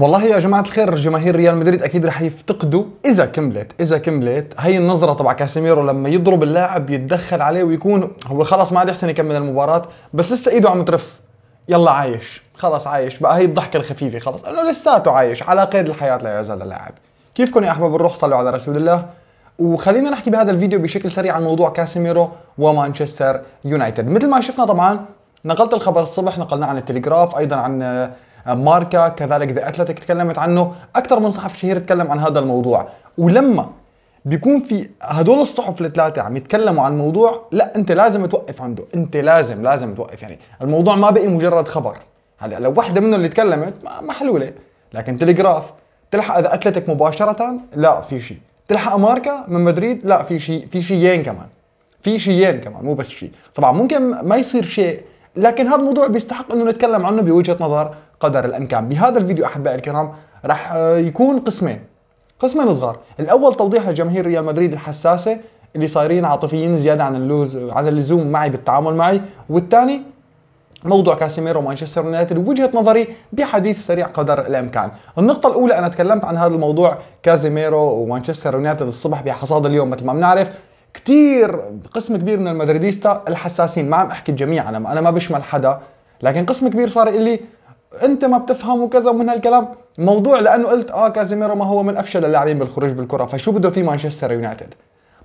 والله يا جماعه الخير جماهير ريال مدريد اكيد رح يفتقدوا اذا كملت اذا كملت هي النظره تبع كاسيميرو لما يضرب اللاعب يتدخل عليه ويكون هو خلص ما عاد يحسن يكمل المباراه بس لسه ايده عم ترف يلا عايش خلص عايش بقى هي الضحكه الخفيفه خلص انه لساته عايش على قيد الحياه لا يزال اللاعب كيفكم يا احباب الروح صلوا على رسول الله وخلينا نحكي بهذا الفيديو بشكل سريع عن موضوع كاسيميرو ومانشستر يونايتد مثل ما شفنا طبعا نقلت الخبر الصبح نقلناه عن التليجراف ايضا عن ماركا كذلك ذا اتلتيك تكلمت عنه اكثر من صحف شهير تكلم عن هذا الموضوع ولما بيكون في هدول الصحف الثلاثه عم يتكلموا عن موضوع لا انت لازم توقف عنده انت لازم لازم توقف يعني الموضوع ما بقي مجرد خبر هلا لو وحده منهم اللي تكلمت محلوله لكن تلغراف تلحق اذا اتلتيك مباشره لا في شيء تلحق ماركا من مدريد لا في شيء في شيئين كمان في شيئين كمان مو بس شيء طبعا ممكن ما يصير شيء لكن هذا الموضوع بيستحق انه نتكلم عنه بوجهه نظر قدر الامكان بهذا الفيديو احبائي الكرام راح آه، يكون قسمين قسمين صغار الاول توضيح لجماهير ريال مدريد الحساسه اللي صايرين عاطفيين زياده عن اللوز عن اللزوم معي بالتعامل معي والثاني موضوع كاسيميرو مانشستر يونايتد وجهه نظري بحديث سريع قدر الامكان. النقطه الاولى انا تكلمت عن هذا الموضوع كازيميرو ومانشستر يونايتد الصبح بحصاد اليوم مثل ما بنعرف كثير قسم كبير من المدريديستا الحساسين ما عم احكي الجميع انا انا ما بشمل حدا لكن قسم كبير صار يقول لي انت ما بتفهم وكذا ومن هالكلام موضوع لانه قلت اه كازيميرو ما هو من افشل اللاعبين بالخروج بالكره فشو بده في مانشستر يونايتد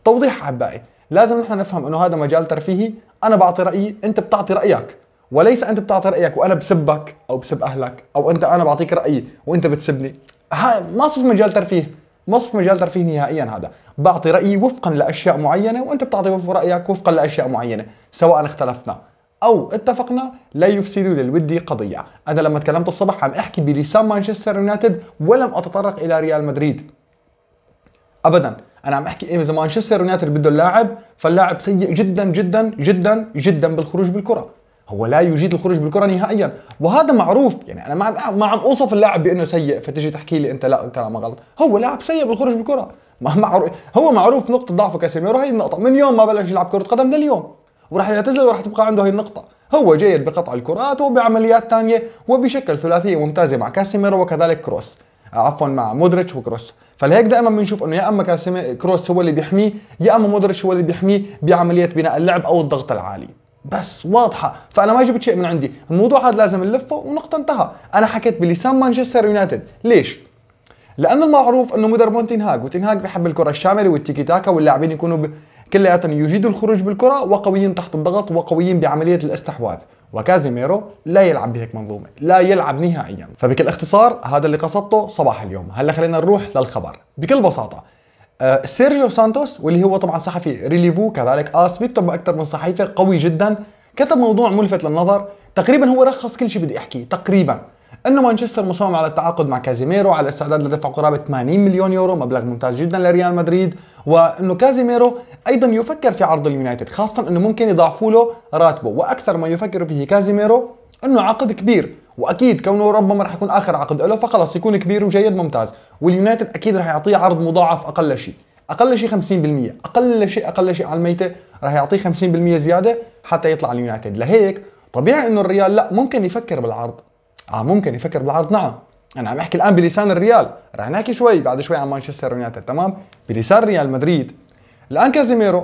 توضيح عبائي لازم نحن نفهم انه هذا مجال ترفيهي انا بعطي رايي انت بتعطي رايك وليس انت بتعطي رايك وانا بسبك او بسب اهلك او انت انا بعطيك رايي وانت بتسبني ما صف مجال ترفيه نصف مجال ترفيه نهائيا هذا بعطي رايي وفقا لاشياء معينه وانت بتعطي رايك وفقا لاشياء معينه سواء اختلفنا او اتفقنا لا يفسد للود قضيه انا لما تكلمت الصبح عم احكي بلسان مانشستر يونايتد ولم اتطرق الى ريال مدريد ابدا انا عم احكي إيه اذا مانشستر يونايتد بده اللاعب فاللاعب سيء جدا جدا جدا جدا بالخروج بالكره هو لا يجيد الخروج بالكره نهائيا وهذا معروف يعني انا ما ما عم اوصف اللاعب بانه سيء فتجي تحكي لي انت لا كلامك غلط هو لاعب سيء بالخروج بالكره ما معروف هو معروف نقطه ضعفه كاسيميرو هي النقطه من يوم ما بلش يلعب كره قدم لليوم وراح يعتزل وراح تبقى عنده هي النقطه هو جيد بقطع الكرات وبعمليات ثانيه وبشكل ثلاثيه ممتازه مع كاسيميرو وكذلك كروس آه، عفوا مع مودريتش وكروس فلهيك دائما بنشوف انه يا اما كاسيميرو كروس هو اللي بيحميه يا اما مودريتش هو اللي بيحميه بعمليه بناء اللعب او الضغط العالي بس واضحه فانا ما جبت شيء من عندي الموضوع هذا لازم نلفه ونقطه انتهى انا حكيت بلسان مانشستر يونايتد ليش لانه المعروف انه مدرب تنهاج وتنهاج بحب الكره الشامله والتيكي تاكا واللاعبين يكونوا ب... كلياتهم يجيدوا الخروج بالكره وقويين تحت الضغط وقويين بعمليه الاستحواذ وكازيميرو لا يلعب بهيك منظومه لا يلعب نهائيا فبكل اختصار هذا اللي قصدته صباح اليوم هلا خلينا نروح للخبر بكل بساطه آه، سيريو سانتوس واللي هو طبعا صحفي ريليفو كذلك اس بيكتب باكثر من صحيفه قوي جدا كتب موضوع ملفت للنظر تقريبا هو رخص كل شيء بدي احكيه تقريبا انه مانشستر مصمم على التعاقد مع كازيميرو على استعداد لدفع قرابه 80 مليون يورو مبلغ ممتاز جدا لريال مدريد وانه كازيميرو ايضا يفكر في عرض اليونايتد خاصه انه ممكن يضاعفوا له راتبه واكثر ما يفكر فيه كازيميرو انه عقد كبير واكيد كونه ربما رح يكون اخر عقد له فخلص يكون كبير وجيد ممتاز واليونايتد اكيد رح يعطيه عرض مضاعف اقل شيء اقل شيء 50% اقل شيء اقل شيء على الميته رح يعطيه 50% زياده حتى يطلع اليونايتد لهيك طبيعي انه الريال لا ممكن يفكر بالعرض اه ممكن يفكر بالعرض نعم انا عم احكي الان بلسان الريال رح نحكي شوي بعد شوي عن مانشستر يونايتد تمام بلسان ريال مدريد الان كازيميرو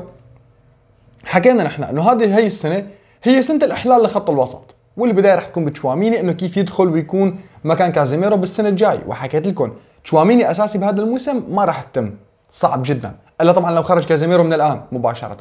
حكينا نحن انه هذه هي السنه هي سنه الاحلال لخط الوسط والبدايه راح تكون بتشواميني انه كيف يدخل ويكون مكان كازيميرو بالسنه الجاي وحكيت لكم تشواميني اساسي بهذا الموسم ما راح تتم صعب جدا الا طبعا لو خرج كازيميرو من الان مباشره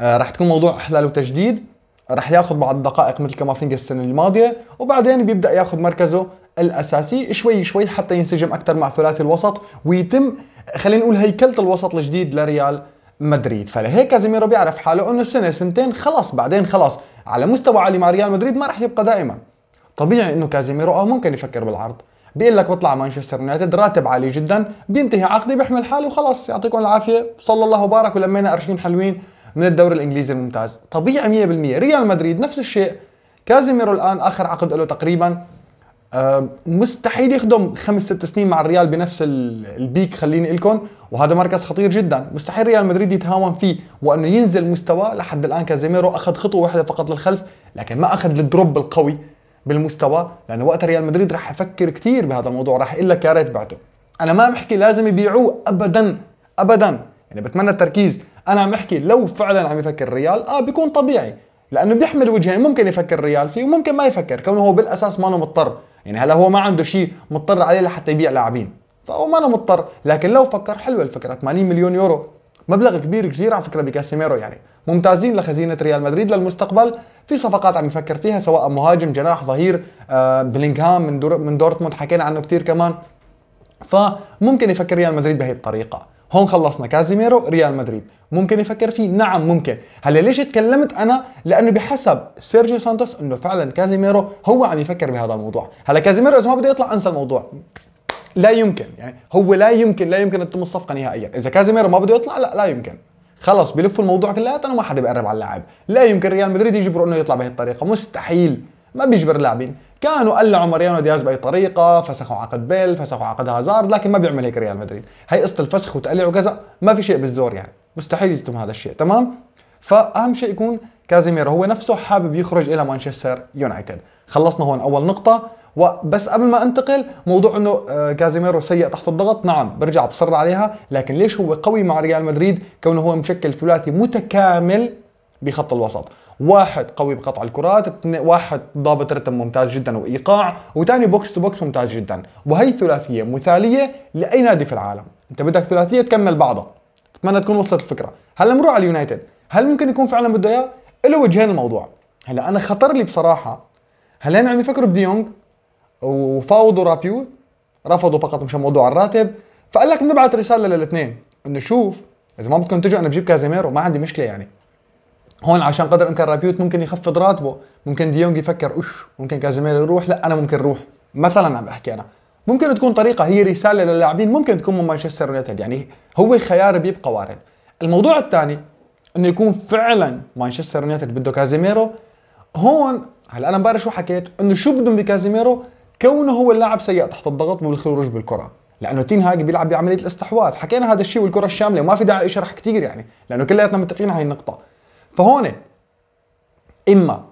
آه راح تكون موضوع احلال وتجديد راح ياخذ بعض الدقائق مثل كامافينجا السنه الماضيه وبعدين بيبدا ياخذ مركزه الاساسي شوي شوي حتى ينسجم اكثر مع ثلاثي الوسط ويتم خلينا نقول هيكله الوسط الجديد لريال مدريد فلهيك كازيميرو بيعرف حاله انه سنه سنتين خلاص بعدين خلاص على مستوى عالي مع ريال مدريد ما راح يبقى دائما طبيعي انه كازيميرو او آه ممكن يفكر بالعرض بيقول لك بطلع مانشستر يونايتد راتب عالي جدا بينتهي عقدي بيحمل حاله وخلاص يعطيكم العافيه صلى الله وبارك ولمينا قرشين حلوين من الدوري الانجليزي الممتاز طبيعي 100% ريال مدريد نفس الشيء كازيميرو الان اخر عقد له تقريبا مستحيل يخدم خمس ست سنين مع الريال بنفس البيك خليني لكم وهذا مركز خطير جدا مستحيل ريال مدريد يتهاون فيه وانه ينزل مستواه لحد الان كازيميرو اخذ خطوه واحده فقط للخلف لكن ما اخذ الدروب القوي بالمستوى لانه وقت ريال مدريد راح يفكر كثير بهذا الموضوع راح يقول لك يا ريت بعته انا ما بحكي لازم يبيعوه ابدا ابدا يعني بتمنى التركيز انا عم احكي لو فعلا عم يفكر الريال اه بيكون طبيعي لانه بيحمل وجهين ممكن يفكر الريال فيه وممكن ما يفكر كونه هو بالاساس ما مضطر يعني هلا هو ما عنده شيء مضطر عليه لحتى يبيع لاعبين فهو ما أنا مضطر لكن لو فكر حلوه الفكره 80 مليون يورو مبلغ كبير كثير على فكره بكاسيميرو يعني ممتازين لخزينه ريال مدريد للمستقبل في صفقات عم يفكر فيها سواء مهاجم جناح ظهير آه بلينغهام من دور من دورتموند حكينا عنه كثير كمان فممكن يفكر ريال مدريد بهي الطريقه هون خلصنا كازيميرو ريال مدريد ممكن يفكر فيه نعم ممكن هلا ليش تكلمت انا لانه بحسب سيرجيو سانتوس انه فعلا كازيميرو هو عم يفكر بهذا الموضوع هلا كازيميرو اذا ما بده يطلع انسى الموضوع لا يمكن يعني هو لا يمكن لا يمكن تتم الصفقه نهائيا اذا كازيميرو ما بده يطلع لا لا يمكن خلص بلفوا الموضوع كلياته وما حدا بيقرب على اللاعب لا يمكن ريال مدريد يجبره انه يطلع بهي الطريقه مستحيل ما بيجبر اللاعبين كانوا قلعوا ماريانو دياز باي طريقه فسخوا عقد بيل فسخوا عقد هازارد لكن ما بيعمل هيك ريال مدريد هي قصه الفسخ وتقلع وكذا ما في شيء بالزور يعني مستحيل يتم هذا الشيء تمام فاهم شيء يكون كازيميرو هو نفسه حابب يخرج الى مانشستر يونايتد خلصنا هون اول نقطه وبس قبل ما انتقل موضوع انه آه، كازيميرو سيء تحت الضغط نعم برجع بصر عليها لكن ليش هو قوي مع ريال مدريد كونه هو مشكل ثلاثي متكامل بخط الوسط واحد قوي بقطع الكرات واحد ضابط رتم ممتاز جدا وايقاع وثاني بوكس تو بوكس ممتاز جدا وهي ثلاثيه مثاليه لاي نادي في العالم انت بدك ثلاثيه تكمل بعضها بتمنى تكون وصلت الفكره هلا بنروح على اليونايتد هل ممكن يكون فعلا بده اياه له وجهين الموضوع هلا انا خطر لي بصراحه هل هن عم يفكروا بديونج وفاوضوا رابيو رفضوا فقط مشان موضوع الراتب فقال لك بنبعث رساله للاثنين انه شوف اذا ما بدكم تجوا انا بجيب كازيميرو ما عندي مشكله يعني هون عشان قدر الامكان رابيوت ممكن يخفض راتبه ممكن ديونج يفكر اوف ممكن كازيميرو يروح لا انا ممكن اروح مثلا عم بحكي انا ممكن تكون طريقه هي رساله للاعبين ممكن تكون من مانشستر يونايتد يعني هو خيار بيبقى وارد الموضوع الثاني انه يكون فعلا مانشستر يونايتد بده كازيميرو هون هلا انا امبارح شو حكيت انه شو بدهم بكازيميرو كونه هو اللاعب سيء تحت الضغط بالخروج بالكره لانه تين هاج بيلعب بعمليه الاستحواذ حكينا هذا الشيء والكره الشامله وما في داعي اشرح كثير يعني لانه كلياتنا متفقين على هي النقطه فهون اما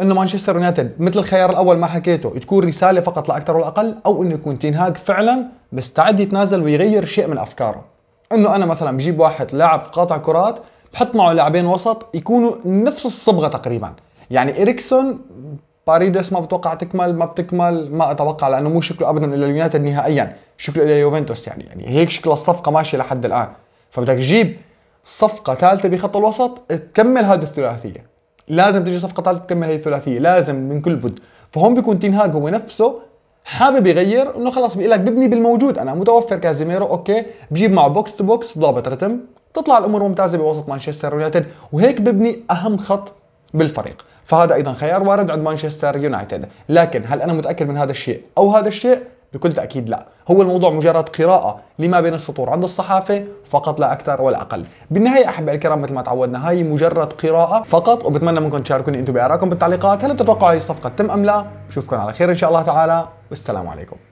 انه مانشستر يونايتد مثل الخيار الاول ما حكيته تكون رساله فقط لا اكثر ولا اقل او انه يكون تينهاج فعلا مستعد يتنازل ويغير شيء من افكاره انه انا مثلا بجيب واحد لاعب قاطع كرات بحط معه لاعبين وسط يكونوا نفس الصبغه تقريبا يعني اريكسون باريدس ما بتوقع تكمل ما بتكمل ما اتوقع لانه مو شكله ابدا الى اليونايتد نهائيا شكله الى يوفنتوس يعني يعني هيك شكل الصفقه ماشيه لحد الان فبدك تجيب صفقة ثالثة بخط الوسط تكمل هذه الثلاثية لازم تجي صفقة ثالثة تكمل هذه الثلاثية لازم من كل بد فهون بيكون تين هاج هو نفسه حابب يغير انه خلاص بيقول لك ببني بالموجود انا متوفر كازيميرو اوكي بجيب معه بوكس تو بوكس ضابط رتم تطلع الامور ممتازه بوسط مانشستر يونايتد وهيك ببني اهم خط بالفريق فهذا ايضا خيار وارد عند مانشستر يونايتد لكن هل انا متاكد من هذا الشيء او هذا الشيء بكل تأكيد لا هو الموضوع مجرد قراءة لما بين السطور عند الصحافة فقط لا أكثر ولا أقل بالنهاية أحبائي الكرام مثل ما تعودنا هاي مجرد قراءة فقط وبتمنى منكم تشاركوني أنتم بآرائكم بالتعليقات هل بتتوقعوا هاي الصفقة تتم أم لا بشوفكم على خير إن شاء الله تعالى والسلام عليكم